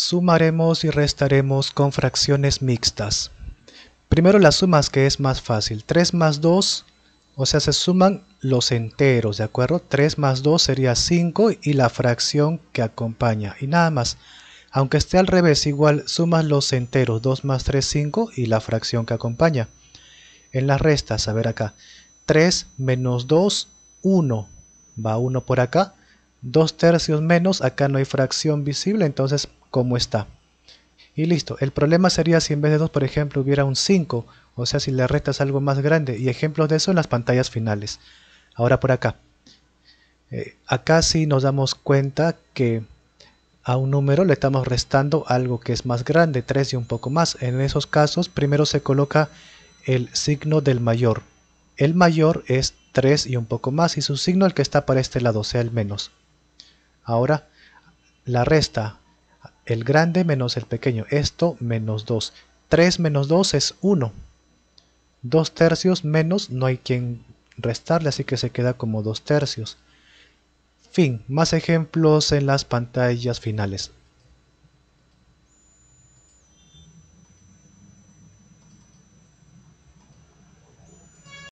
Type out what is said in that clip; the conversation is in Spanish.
Sumaremos y restaremos con fracciones mixtas. Primero las sumas que es más fácil. 3 más 2, o sea se suman los enteros, ¿de acuerdo? 3 más 2 sería 5 y la fracción que acompaña. Y nada más. Aunque esté al revés, igual sumas los enteros. 2 más 3, 5 y la fracción que acompaña. En las restas, a ver acá. 3 menos 2, 1. Va 1 por acá. 2 tercios menos, acá no hay fracción visible, entonces como está. Y listo, el problema sería si en vez de 2 por ejemplo hubiera un 5, o sea si le restas algo más grande, y ejemplos de eso en las pantallas finales. Ahora por acá. Eh, acá sí nos damos cuenta que a un número le estamos restando algo que es más grande, 3 y un poco más. En esos casos primero se coloca el signo del mayor. El mayor es 3 y un poco más y su signo el que está para este lado, o sea el menos. Ahora la resta, el grande menos el pequeño, esto menos 2. 3 menos 2 es 1. 2 tercios menos no hay quien restarle, así que se queda como 2 tercios. Fin, más ejemplos en las pantallas finales.